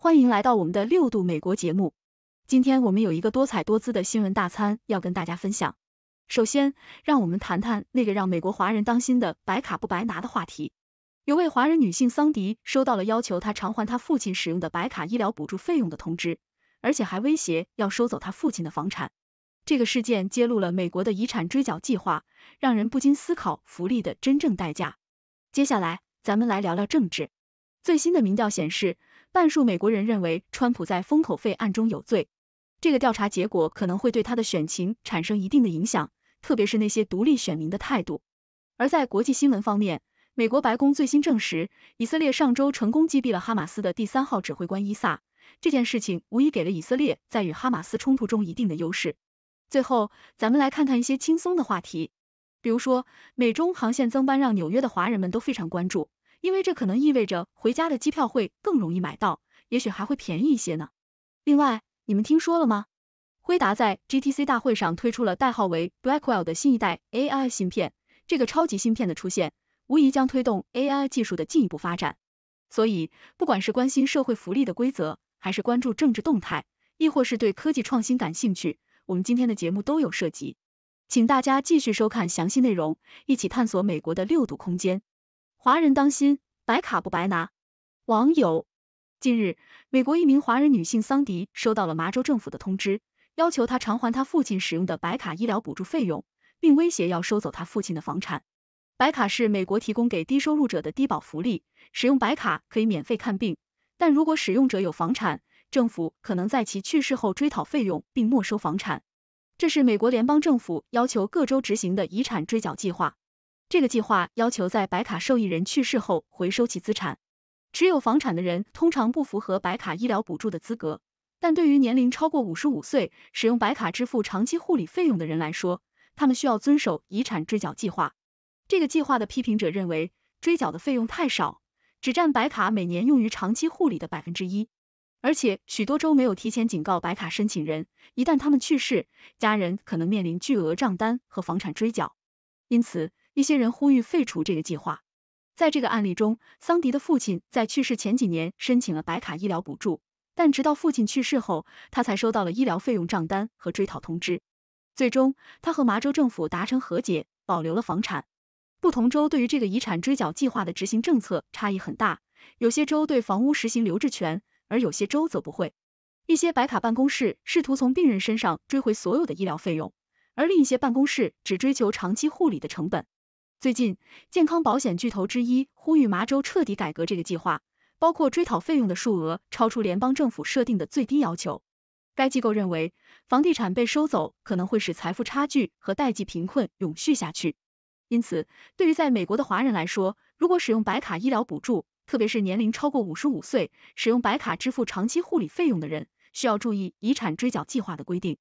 欢迎来到我们的六度美国节目，今天我们有一个多彩多姿的新闻大餐要跟大家分享。首先，让我们谈谈那个让美国华人当心的白卡不白拿的话题。有位华人女性桑迪收到了要求她偿还她父亲使用的白卡医疗补助费用的通知，而且还威胁要收走她父亲的房产。这个事件揭露了美国的遗产追缴计划，让人不禁思考福利的真正代价。接下来，咱们来聊聊政治。最新的民调显示。半数美国人认为川普在封口费案中有罪，这个调查结果可能会对他的选情产生一定的影响，特别是那些独立选民的态度。而在国际新闻方面，美国白宫最新证实，以色列上周成功击毙了哈马斯的第三号指挥官伊萨，这件事情无疑给了以色列在与哈马斯冲突中一定的优势。最后，咱们来看看一些轻松的话题，比如说美中航线增班让纽约的华人们都非常关注。因为这可能意味着回家的机票会更容易买到，也许还会便宜一些呢。另外，你们听说了吗？辉达在 GTC 大会上推出了代号为 Blackwell 的新一代 AI 芯片，这个超级芯片的出现，无疑将推动 AI 技术的进一步发展。所以，不管是关心社会福利的规则，还是关注政治动态，亦或是对科技创新感兴趣，我们今天的节目都有涉及，请大家继续收看详细内容，一起探索美国的六度空间。华人当心，白卡不白拿。网友近日，美国一名华人女性桑迪收到了麻州政府的通知，要求她偿还她父亲使用的白卡医疗补助费用，并威胁要收走她父亲的房产。白卡是美国提供给低收入者的低保福利，使用白卡可以免费看病，但如果使用者有房产，政府可能在其去世后追讨费用并没收房产。这是美国联邦政府要求各州执行的遗产追缴计划。这个计划要求在白卡受益人去世后回收其资产。持有房产的人通常不符合白卡医疗补助的资格，但对于年龄超过五十五岁、使用白卡支付长期护理费用的人来说，他们需要遵守遗产追缴计划。这个计划的批评者认为，追缴的费用太少，只占白卡每年用于长期护理的百分之一。而且，许多州没有提前警告白卡申请人，一旦他们去世，家人可能面临巨额账单和房产追缴。因此。一些人呼吁废除这个计划。在这个案例中，桑迪的父亲在去世前几年申请了白卡医疗补助，但直到父亲去世后，他才收到了医疗费用账单和追讨通知。最终，他和麻州政府达成和解，保留了房产。不同州对于这个遗产追缴计划的执行政策差异很大，有些州对房屋实行留置权，而有些州则不会。一些白卡办公室试图从病人身上追回所有的医疗费用，而另一些办公室只追求长期护理的成本。最近，健康保险巨头之一呼吁麻州彻底改革这个计划，包括追讨费用的数额超出联邦政府设定的最低要求。该机构认为，房地产被收走可能会使财富差距和代际贫困永续下去。因此，对于在美国的华人来说，如果使用白卡医疗补助，特别是年龄超过五十五岁，使用白卡支付长期护理费用的人，需要注意遗产追缴计划的规定。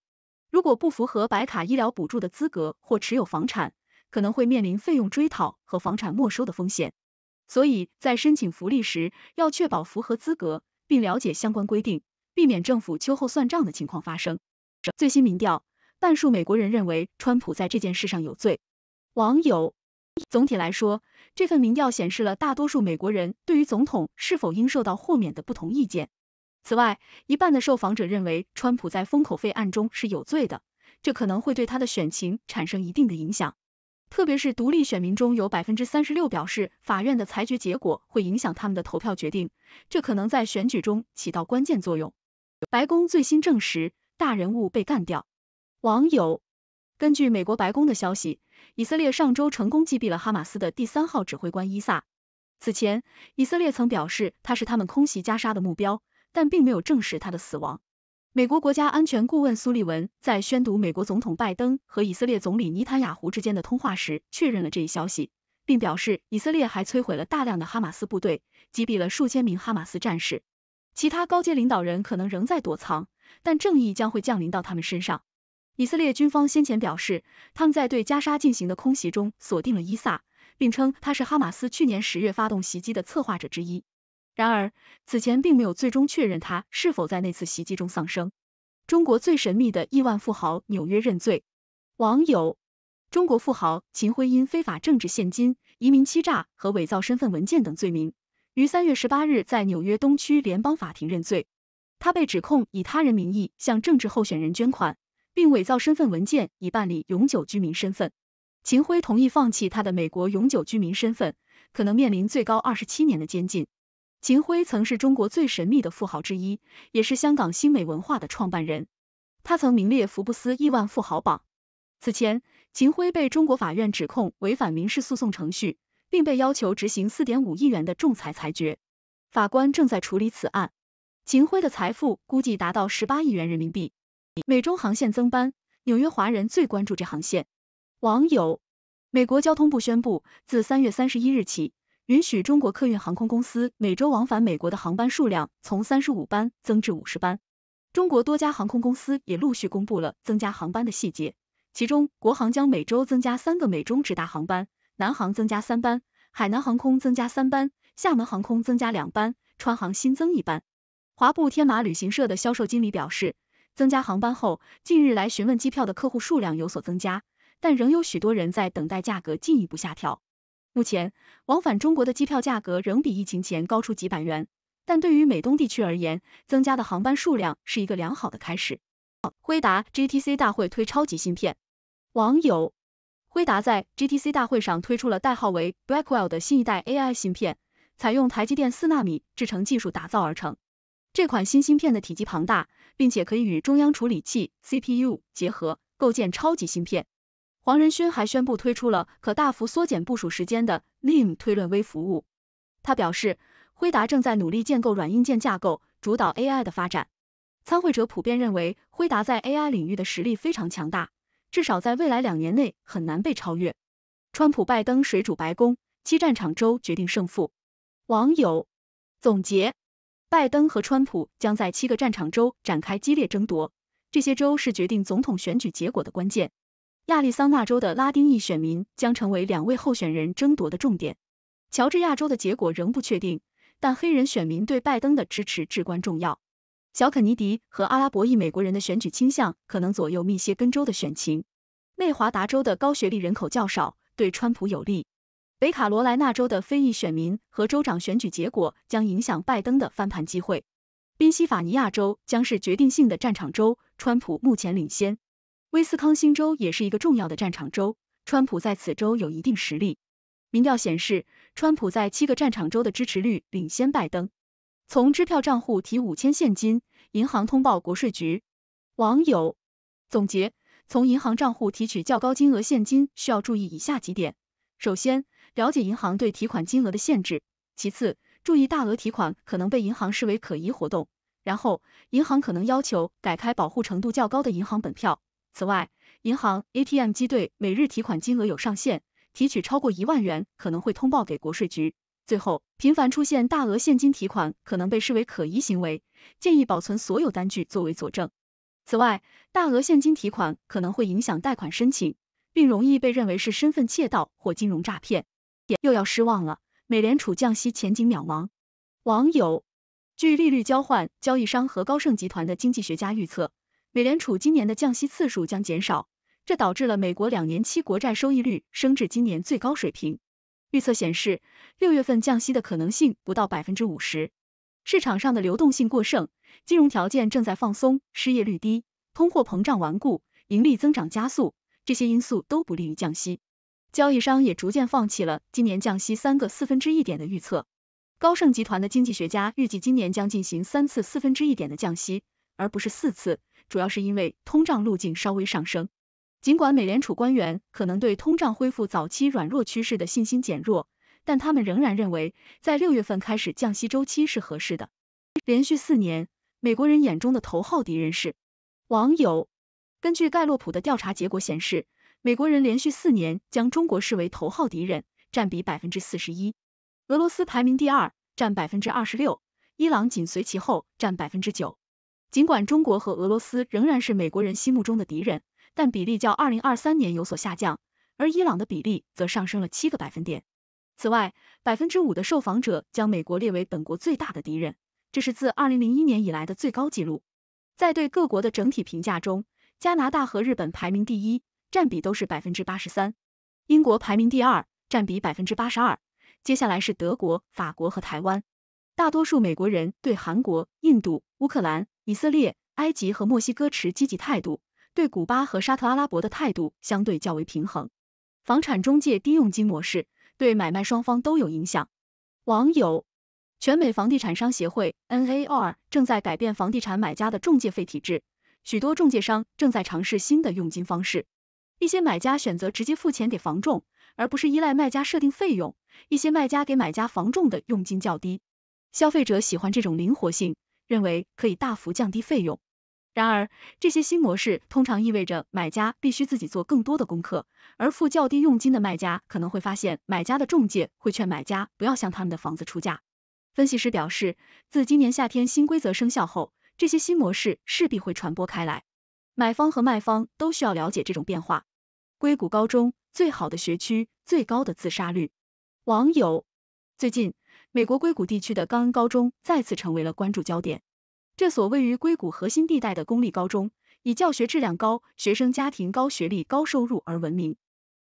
如果不符合白卡医疗补助的资格或持有房产，可能会面临费用追讨和房产没收的风险，所以在申请福利时要确保符合资格，并了解相关规定，避免政府秋后算账的情况发生。最新民调，半数美国人认为川普在这件事上有罪。网友总体来说，这份民调显示了大多数美国人对于总统是否应受到豁免的不同意见。此外，一半的受访者认为川普在封口费案中是有罪的，这可能会对他的选情产生一定的影响。特别是独立选民中有百分之三十六表示，法院的裁决结果会影响他们的投票决定，这可能在选举中起到关键作用。白宫最新证实，大人物被干掉。网友：根据美国白宫的消息，以色列上周成功击毙了哈马斯的第三号指挥官伊萨。此前，以色列曾表示他是他们空袭加沙的目标，但并没有证实他的死亡。美国国家安全顾问苏利文在宣读美国总统拜登和以色列总理尼塔雅胡之间的通话时，确认了这一消息，并表示以色列还摧毁了大量的哈马斯部队，击毙了数千名哈马斯战士。其他高阶领导人可能仍在躲藏，但正义将会降临到他们身上。以色列军方先前表示，他们在对加沙进行的空袭中锁定了伊萨，并称他是哈马斯去年十月发动袭击的策划者之一。然而，此前并没有最终确认他是否在那次袭击中丧生。中国最神秘的亿万富豪纽约认罪，网友：中国富豪秦辉因非法政治现金、移民欺诈和伪造身份文件等罪名，于三月十八日在纽约东区联邦法庭认罪。他被指控以他人名义向政治候选人捐款，并伪造身份文件以办理永久居民身份。秦辉同意放弃他的美国永久居民身份，可能面临最高二十七年的监禁。秦晖曾是中国最神秘的富豪之一，也是香港新美文化的创办人。他曾名列福布斯亿万富豪榜。此前，秦辉被中国法院指控违反民事诉讼程序，并被要求执行四点五亿元的仲裁裁决。法官正在处理此案。秦辉的财富估计达到十八亿元人民币。美中航线增班，纽约华人最关注这航线。网友：美国交通部宣布，自三月三十一日起。允许中国客运航空公司每周往返美国的航班数量从三十五班增至五十班。中国多家航空公司也陆续公布了增加航班的细节，其中国航将每周增加三个美中直达航班，南航增加三班，海南航空增加三班，厦门航空增加两班，川航新增一班。华步天马旅行社的销售经理表示，增加航班后，近日来询问机票的客户数量有所增加，但仍有许多人在等待价格进一步下调。目前，往返中国的机票价格仍比疫情前高出几百元，但对于美东地区而言，增加的航班数量是一个良好的开始。辉达 GTC 大会推超级芯片，网友，辉达在 GTC 大会上推出了代号为 Blackwell 的新一代 AI 芯片，采用台积电四纳米制成技术打造而成。这款新芯片的体积庞大，并且可以与中央处理器 CPU 结合，构建超级芯片。黄仁勋还宣布推出了可大幅缩减部署时间的 Lim 推论微服务。他表示，辉达正在努力建构软硬件架构，主导 AI 的发展。参会者普遍认为，辉达在 AI 领域的实力非常强大，至少在未来两年内很难被超越。川普、拜登水煮白宫，七战场州决定胜负。网友总结：拜登和川普将在七个战场州展开激烈争夺，这些州是决定总统选举结果的关键。亚利桑那州的拉丁裔选民将成为两位候选人争夺的重点。乔治亚州的结果仍不确定，但黑人选民对拜登的支持至关重要。小肯尼迪和阿拉伯裔美国人的选举倾向可能左右密歇根州的选情。内华达州的高学历人口较少，对川普有利。北卡罗来纳州的非裔选民和州长选举结果将影响拜登的翻盘机会。宾夕法尼亚州将是决定性的战场州，川普目前领先。威斯康星州也是一个重要的战场州，川普在此州有一定实力。民调显示，川普在七个战场州的支持率领先拜登。从支票账户提五千现金，银行通报国税局。网友总结：从银行账户提取较高金额现金需要注意以下几点：首先，了解银行对提款金额的限制；其次，注意大额提款可能被银行视为可疑活动；然后，银行可能要求改开保护程度较高的银行本票。此外，银行 ATM 机队每日提款金额有上限，提取超过一万元可能会通报给国税局。最后，频繁出现大额现金提款可能被视为可疑行为，建议保存所有单据作为佐证。此外，大额现金提款可能会影响贷款申请，并容易被认为是身份窃盗或金融诈骗。又要失望了，美联储降息前景渺茫。网友，据利率交换交易商和高盛集团的经济学家预测。美联储今年的降息次数将减少，这导致了美国两年期国债收益率升至今年最高水平。预测显示，六月份降息的可能性不到百分之五十。市场上的流动性过剩，金融条件正在放松，失业率低，通货膨胀顽固，盈利增长加速，这些因素都不利于降息。交易商也逐渐放弃了今年降息三个四分之一点的预测。高盛集团的经济学家预计今年将进行三次四分之一点的降息，而不是四次。主要是因为通胀路径稍微上升，尽管美联储官员可能对通胀恢复早期软弱趋势的信心减弱，但他们仍然认为在六月份开始降息周期是合适的。连续四年，美国人眼中的头号敌人是网友。根据盖洛普的调查结果显示，美国人连续四年将中国视为头号敌人，占比百分之四十一；俄罗斯排名第二，占百分之二十六；伊朗紧随其后，占百分之九。尽管中国和俄罗斯仍然是美国人心目中的敌人，但比例较二零二三年有所下降，而伊朗的比例则上升了七个百分点。此外，百分之五的受访者将美国列为本国最大的敌人，这是自二零零一年以来的最高纪录。在对各国的整体评价中，加拿大和日本排名第一，占比都是百分之八十三；英国排名第二，占比百分之八十二；接下来是德国、法国和台湾。大多数美国人对韩国、印度、乌克兰。以色列、埃及和墨西哥持积极态度，对古巴和沙特阿拉伯的态度相对较为平衡。房产中介低佣金模式对买卖双方都有影响。网友，全美房地产商协会 （NAR） 正在改变房地产买家的中介费体制，许多中介商正在尝试新的佣金方式。一些买家选择直接付钱给房仲，而不是依赖卖家设定费用。一些卖家给买家房仲的佣金较低，消费者喜欢这种灵活性。认为可以大幅降低费用。然而，这些新模式通常意味着买家必须自己做更多的功课，而付较低佣金的卖家可能会发现，买家的中介会劝买家不要向他们的房子出价。分析师表示，自今年夏天新规则生效后，这些新模式势必会传播开来。买方和卖方都需要了解这种变化。硅谷高中最好的学区最高的自杀率。网友最近。美国硅谷地区的高恩高中再次成为了关注焦点。这所位于硅谷核心地带的公立高中，以教学质量高、学生家庭高学历、高收入而闻名。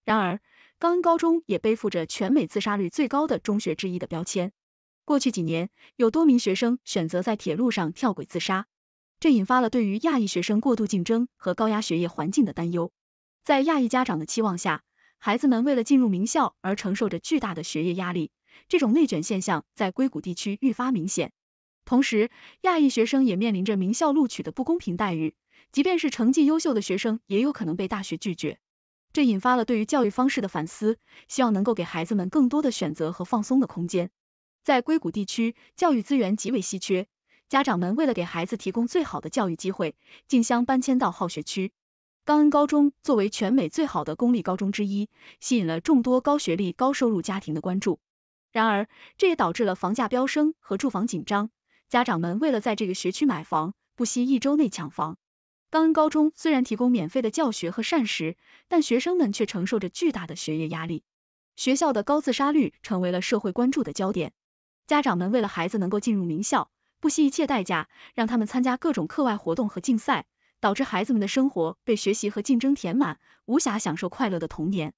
然而，高恩高中也背负着全美自杀率最高的中学之一的标签。过去几年，有多名学生选择在铁路上跳轨自杀，这引发了对于亚裔学生过度竞争和高压学业环境的担忧。在亚裔家长的期望下，孩子们为了进入名校而承受着巨大的学业压力，这种内卷现象在硅谷地区愈发明显。同时，亚裔学生也面临着名校录取的不公平待遇，即便是成绩优秀的学生也有可能被大学拒绝。这引发了对于教育方式的反思，希望能够给孩子们更多的选择和放松的空间。在硅谷地区，教育资源极为稀缺，家长们为了给孩子提供最好的教育机会，竞相搬迁到好学区。高恩高中作为全美最好的公立高中之一，吸引了众多高学历、高收入家庭的关注。然而，这也导致了房价飙升和住房紧张。家长们为了在这个学区买房，不惜一周内抢房。高恩高中虽然提供免费的教学和膳食，但学生们却承受着巨大的学业压力。学校的高自杀率成为了社会关注的焦点。家长们为了孩子能够进入名校，不惜一切代价让他们参加各种课外活动和竞赛。导致孩子们的生活被学习和竞争填满，无暇享受快乐的童年。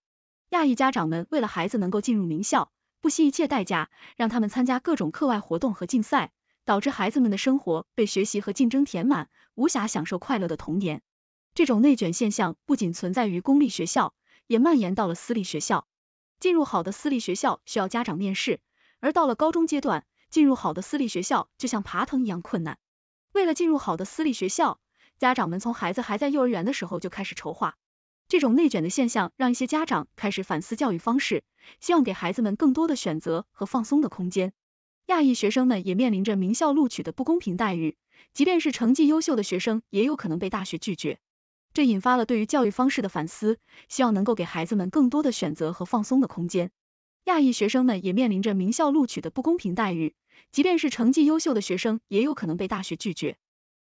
亚裔家长们为了孩子能够进入名校，不惜一切代价让他们参加各种课外活动和竞赛，导致孩子们的生活被学习和竞争填满，无暇享受快乐的童年。这种内卷现象不仅存在于公立学校，也蔓延到了私立学校。进入好的私立学校需要家长面试，而到了高中阶段，进入好的私立学校就像爬藤一样困难。为了进入好的私立学校。家长们从孩子还在幼儿园的时候就开始筹划，这种内卷的现象让一些家长开始反思教育方式，希望给孩子们更多的选择和放松的空间。亚裔学生们也面临着名校录取的不公平待遇，即便是成绩优秀的学生也有可能被大学拒绝，这引发了对于教育方式的反思，希望能够给孩子们更多的选择和放松的空间。亚裔学生们也面临着名校录取的不公平待遇，即便是成绩优秀的学生也有可能被大学拒绝。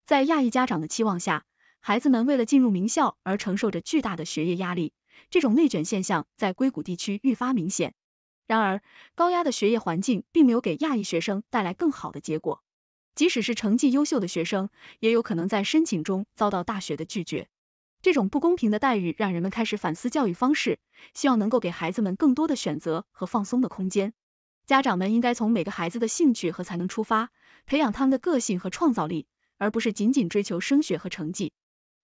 在亚裔家长的期望下，孩子们为了进入名校而承受着巨大的学业压力，这种内卷现象在硅谷地区愈发明显。然而，高压的学业环境并没有给亚裔学生带来更好的结果。即使是成绩优秀的学生，也有可能在申请中遭到大学的拒绝。这种不公平的待遇让人们开始反思教育方式，希望能够给孩子们更多的选择和放松的空间。家长们应该从每个孩子的兴趣和才能出发，培养他们的个性和创造力。而不是仅仅追求升学和成绩，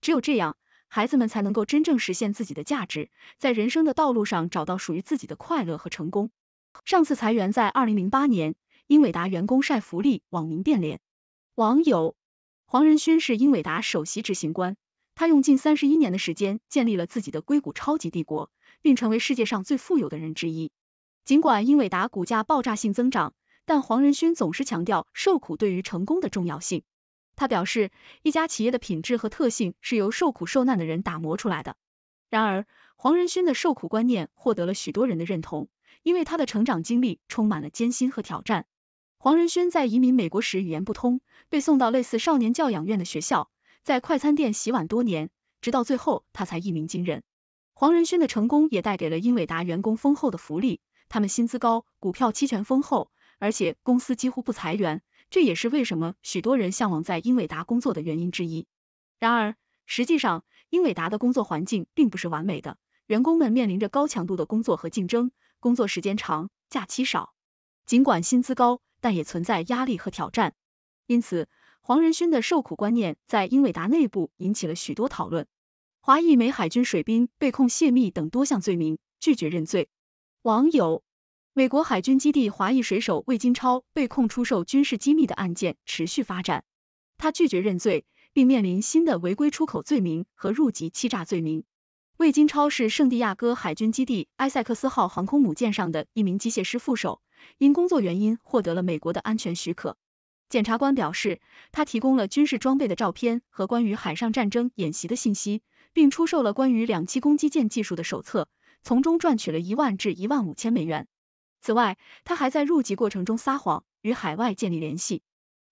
只有这样，孩子们才能够真正实现自己的价值，在人生的道路上找到属于自己的快乐和成功。上次裁员在二零零八年，英伟达员工晒福利，网民变脸。网友黄仁勋是英伟达首席执行官，他用近三十一年的时间建立了自己的硅谷超级帝国，并成为世界上最富有的人之一。尽管英伟达股价爆炸性增长，但黄仁勋总是强调受苦对于成功的重要性。他表示，一家企业的品质和特性是由受苦受难的人打磨出来的。然而，黄仁勋的受苦观念获得了许多人的认同，因为他的成长经历充满了艰辛和挑战。黄仁勋在移民美国时语言不通，被送到类似少年教养院的学校，在快餐店洗碗多年，直到最后他才一鸣惊人。黄仁勋的成功也带给了英伟达员工丰厚的福利，他们薪资高，股票期权丰厚，而且公司几乎不裁员。这也是为什么许多人向往在英伟达工作的原因之一。然而，实际上，英伟达的工作环境并不是完美的，员工们面临着高强度的工作和竞争，工作时间长，假期少。尽管薪资高，但也存在压力和挑战。因此，黄仁勋的受苦观念在英伟达内部引起了许多讨论。华裔美海军水兵被控泄密等多项罪名，拒绝认罪。网友。美国海军基地华裔水手魏金超被控出售军事机密的案件持续发展，他拒绝认罪，并面临新的违规出口罪名和入籍欺诈罪名。魏金超是圣地亚哥海军基地埃塞克斯号航空母舰上的一名机械师副手，因工作原因获得了美国的安全许可。检察官表示，他提供了军事装备的照片和关于海上战争演习的信息，并出售了关于两栖攻击舰技术的手册，从中赚取了一万至一万五千美元。此外，他还在入籍过程中撒谎，与海外建立联系。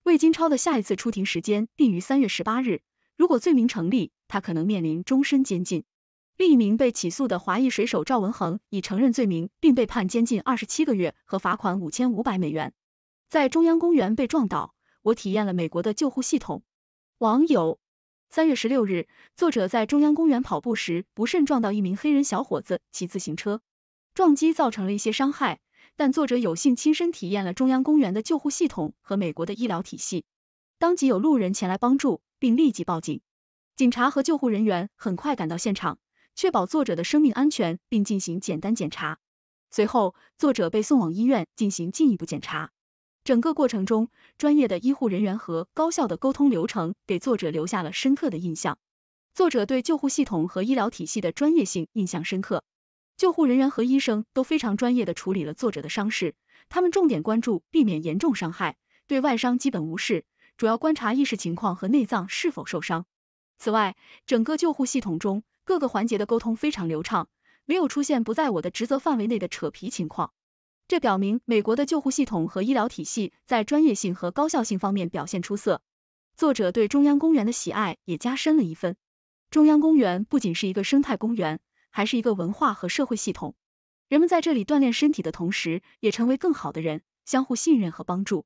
魏金超的下一次出庭时间定于三月十八日。如果罪名成立，他可能面临终身监禁。另一名被起诉的华裔水手赵文恒已承认罪名，并被判监禁二十七个月和罚款五千五百美元。在中央公园被撞倒，我体验了美国的救护系统。网友三月十六日，作者在中央公园跑步时，不慎撞到一名黑人小伙子骑自行车，撞击造成了一些伤害。但作者有幸亲身体验了中央公园的救护系统和美国的医疗体系，当即有路人前来帮助，并立即报警。警察和救护人员很快赶到现场，确保作者的生命安全，并进行简单检查。随后，作者被送往医院进行进一步检查。整个过程中，专业的医护人员和高效的沟通流程给作者留下了深刻的印象。作者对救护系统和医疗体系的专业性印象深刻。救护人员和医生都非常专业的处理了作者的伤势，他们重点关注避免严重伤害，对外伤基本无视，主要观察意识情况和内脏是否受伤。此外，整个救护系统中各个环节的沟通非常流畅，没有出现不在我的职责范围内的扯皮情况。这表明美国的救护系统和医疗体系在专业性和高效性方面表现出色。作者对中央公园的喜爱也加深了一分。中央公园不仅是一个生态公园。还是一个文化和社会系统，人们在这里锻炼身体的同时，也成为更好的人，相互信任和帮助。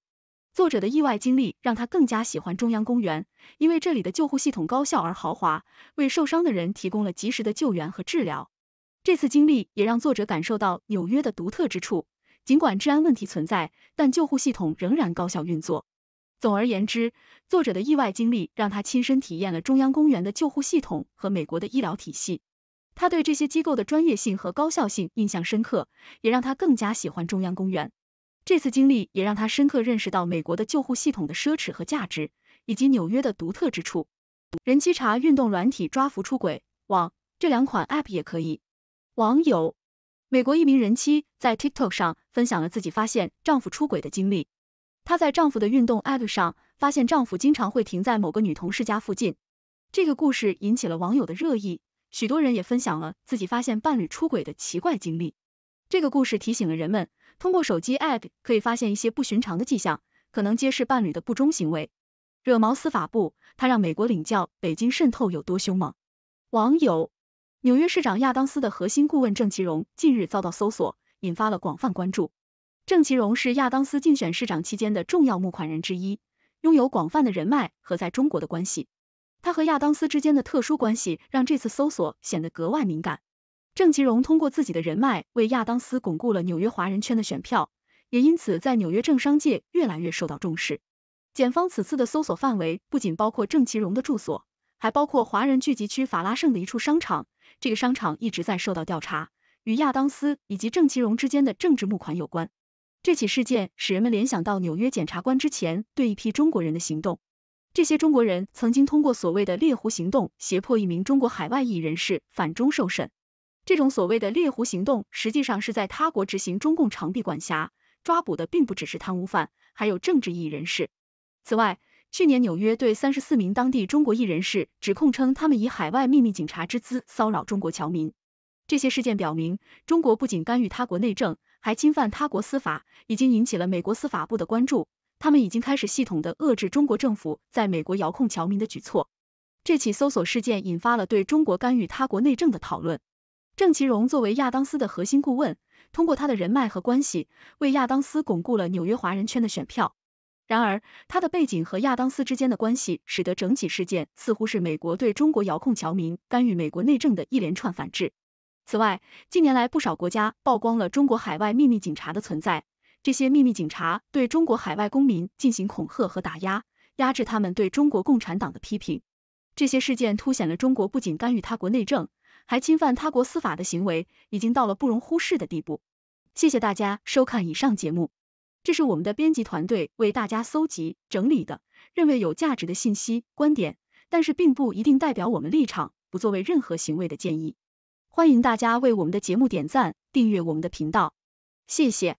作者的意外经历让他更加喜欢中央公园，因为这里的救护系统高效而豪华，为受伤的人提供了及时的救援和治疗。这次经历也让作者感受到纽约的独特之处。尽管治安问题存在，但救护系统仍然高效运作。总而言之，作者的意外经历让他亲身体验了中央公园的救护系统和美国的医疗体系。他对这些机构的专业性和高效性印象深刻，也让他更加喜欢中央公园。这次经历也让他深刻认识到美国的救护系统的奢侈和价值，以及纽约的独特之处。人妻查运动软体抓服出轨网这两款 app 也可以。网友，美国一名人妻在 TikTok 上分享了自己发现丈夫出轨的经历。她在丈夫的运动 app 上发现丈夫经常会停在某个女同事家附近。这个故事引起了网友的热议。许多人也分享了自己发现伴侣出轨的奇怪经历。这个故事提醒了人们，通过手机 app 可以发现一些不寻常的迹象，可能揭示伴侣的不忠行为。惹毛司法部，他让美国领教北京渗透有多凶猛。网友：纽约市长亚当斯的核心顾问郑其荣近日遭到搜索，引发了广泛关注。郑其荣是亚当斯竞选市长期间的重要募款人之一，拥有广泛的人脉和在中国的关系。他和亚当斯之间的特殊关系，让这次搜索显得格外敏感。郑其荣通过自己的人脉，为亚当斯巩固了纽约华人圈的选票，也因此在纽约政商界越来越受到重视。检方此次的搜索范围不仅包括郑其荣的住所，还包括华人聚集区法拉盛的一处商场。这个商场一直在受到调查，与亚当斯以及郑其荣之间的政治募款有关。这起事件使人们联想到纽约检察官之前对一批中国人的行动。这些中国人曾经通过所谓的“猎狐行动”胁迫一名中国海外异人士反中受审。这种所谓的“猎狐行动”实际上是在他国执行中共长臂管辖，抓捕的并不只是贪污犯，还有政治异义人士。此外，去年纽约对三十四名当地中国裔人士指控称，他们以海外秘密警察之姿骚扰中国侨民。这些事件表明，中国不仅干预他国内政，还侵犯他国司法，已经引起了美国司法部的关注。他们已经开始系统的遏制中国政府在美国遥控侨民的举措。这起搜索事件引发了对中国干预他国内政的讨论。郑其荣作为亚当斯的核心顾问，通过他的人脉和关系，为亚当斯巩固了纽约华人圈的选票。然而，他的背景和亚当斯之间的关系，使得整起事件似乎是美国对中国遥控侨民干预美国内政的一连串反制。此外，近年来不少国家曝光了中国海外秘密警察的存在。这些秘密警察对中国海外公民进行恐吓和打压，压制他们对中国共产党的批评。这些事件凸显了中国不仅干预他国内政，还侵犯他国司法的行为已经到了不容忽视的地步。谢谢大家收看以上节目，这是我们的编辑团队为大家搜集整理的，认为有价值的信息、观点，但是并不一定代表我们立场，不作为任何行为的建议。欢迎大家为我们的节目点赞、订阅我们的频道，谢谢。